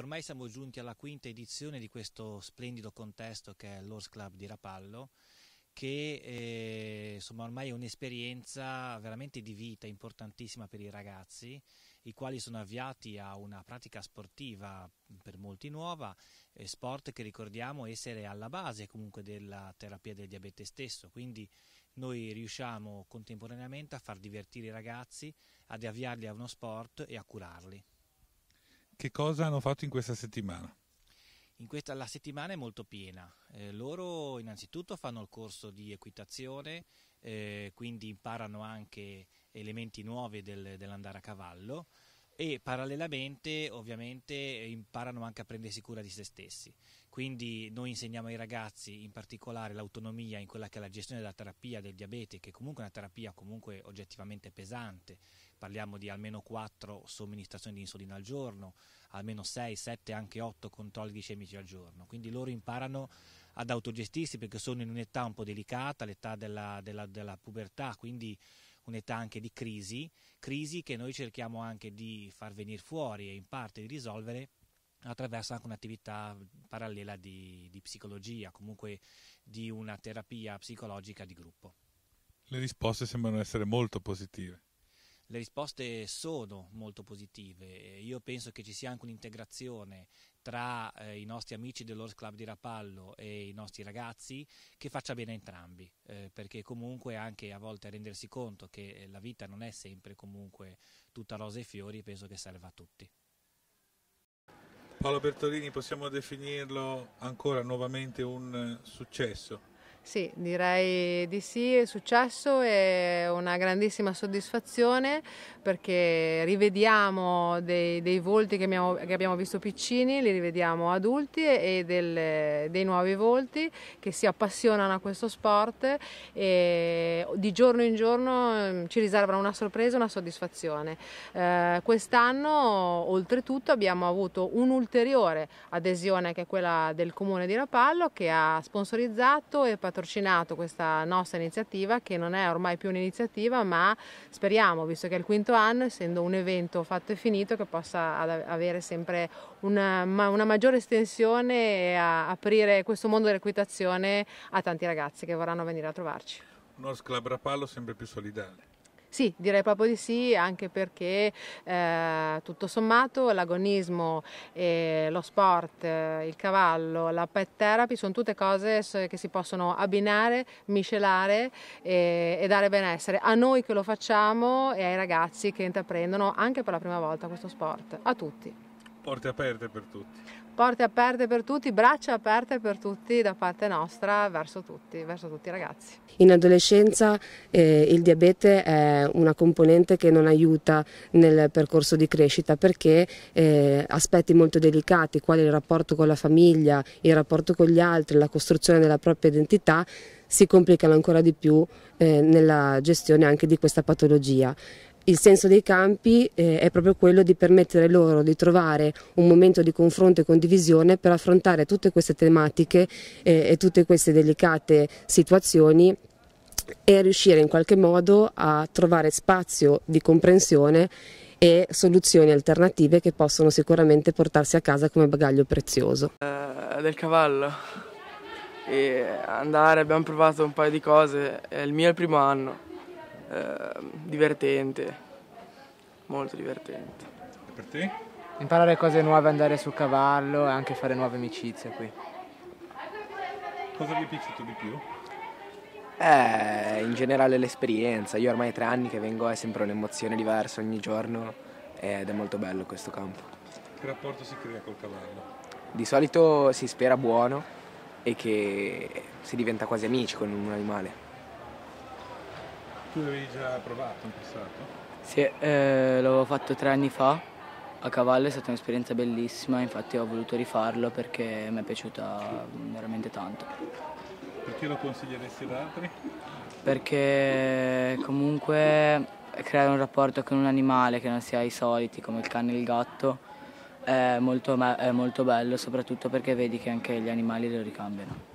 Ormai siamo giunti alla quinta edizione di questo splendido contesto che è l'Horse Club di Rapallo che eh, insomma ormai è un'esperienza veramente di vita importantissima per i ragazzi, i quali sono avviati a una pratica sportiva per molti nuova, eh, sport che ricordiamo essere alla base comunque della terapia del diabete stesso, quindi noi riusciamo contemporaneamente a far divertire i ragazzi, ad avviarli a uno sport e a curarli. Che cosa hanno fatto in questa settimana? In questa, la settimana è molto piena. Eh, loro innanzitutto fanno il corso di equitazione, eh, quindi imparano anche elementi nuovi del, dell'andare a cavallo e parallelamente ovviamente imparano anche a prendersi cura di se stessi. Quindi noi insegniamo ai ragazzi in particolare l'autonomia in quella che è la gestione della terapia del diabete, che è comunque una terapia comunque oggettivamente pesante, parliamo di almeno 4 somministrazioni di insulina al giorno, almeno 6, 7, anche 8 controlli glicemici al giorno. Quindi loro imparano ad autogestirsi perché sono in un'età un po' delicata, l'età della, della, della pubertà, quindi un'età anche di crisi, crisi che noi cerchiamo anche di far venire fuori e in parte di risolvere attraverso anche un'attività parallela di, di psicologia, comunque di una terapia psicologica di gruppo. Le risposte sembrano essere molto positive le risposte sono molto positive. Io penso che ci sia anche un'integrazione tra eh, i nostri amici dell'Horse Club di Rapallo e i nostri ragazzi che faccia bene a entrambi, eh, perché comunque anche a volte rendersi conto che eh, la vita non è sempre comunque tutta rose e fiori, penso che serva a tutti. Paolo Bertolini possiamo definirlo ancora nuovamente un eh, successo. Sì, direi di sì, è successo, è una grandissima soddisfazione perché rivediamo dei, dei volti che abbiamo, che abbiamo, visto piccini, li rivediamo adulti e del, dei nuovi volti che si appassionano a questo sport e di giorno in giorno ehm, ci riservano una sorpresa, e una soddisfazione. Eh, quest'anno oltretutto abbiamo avuto un'ulteriore adesione che è quella del comune di Rapallo che ha sponsorizzato e partecipato patrocinato questa nostra iniziativa che non è ormai più un'iniziativa ma speriamo, visto che è il quinto anno, essendo un evento fatto e finito, che possa avere sempre una, una maggiore estensione e aprire questo mondo dell'equitazione a tanti ragazzi che vorranno venire a trovarci. Uno sclabrapallo sempre più solidale. Sì, direi proprio di sì, anche perché eh, tutto sommato l'agonismo, eh, lo sport, eh, il cavallo, la pet therapy sono tutte cose che si possono abbinare, miscelare eh, e dare benessere a noi che lo facciamo e ai ragazzi che intraprendono anche per la prima volta questo sport, a tutti. Porte aperte per tutti. Porte aperte per tutti, braccia aperte per tutti da parte nostra verso tutti, verso tutti i ragazzi. In adolescenza eh, il diabete è una componente che non aiuta nel percorso di crescita perché eh, aspetti molto delicati, quali il rapporto con la famiglia, il rapporto con gli altri, la costruzione della propria identità, si complicano ancora di più eh, nella gestione anche di questa patologia. Il senso dei campi eh, è proprio quello di permettere loro di trovare un momento di confronto e condivisione per affrontare tutte queste tematiche eh, e tutte queste delicate situazioni e riuscire in qualche modo a trovare spazio di comprensione e soluzioni alternative che possono sicuramente portarsi a casa come bagaglio prezioso. Eh, del cavallo, e andare, abbiamo provato un paio di cose, è il mio è il primo anno Ehm, divertente, molto divertente. E per te? Imparare cose nuove, andare sul cavallo e anche fare nuove amicizie qui. Cosa vi è piaciuto di più? Eh, in generale l'esperienza. Io ormai tre anni che vengo è sempre un'emozione diversa ogni giorno ed è molto bello questo campo. Che rapporto si crea col cavallo? Di solito si spera buono e che si diventa quasi amici con un animale. Tu l'avevi già provato in passato? Sì, eh, l'avevo fatto tre anni fa a cavallo, è stata un'esperienza bellissima, infatti ho voluto rifarlo perché mi è piaciuta veramente tanto. Perché lo consiglieresti ad altri? Perché comunque creare un rapporto con un animale che non sia i soliti come il cane e il gatto è molto, è molto bello, soprattutto perché vedi che anche gli animali lo ricambiano.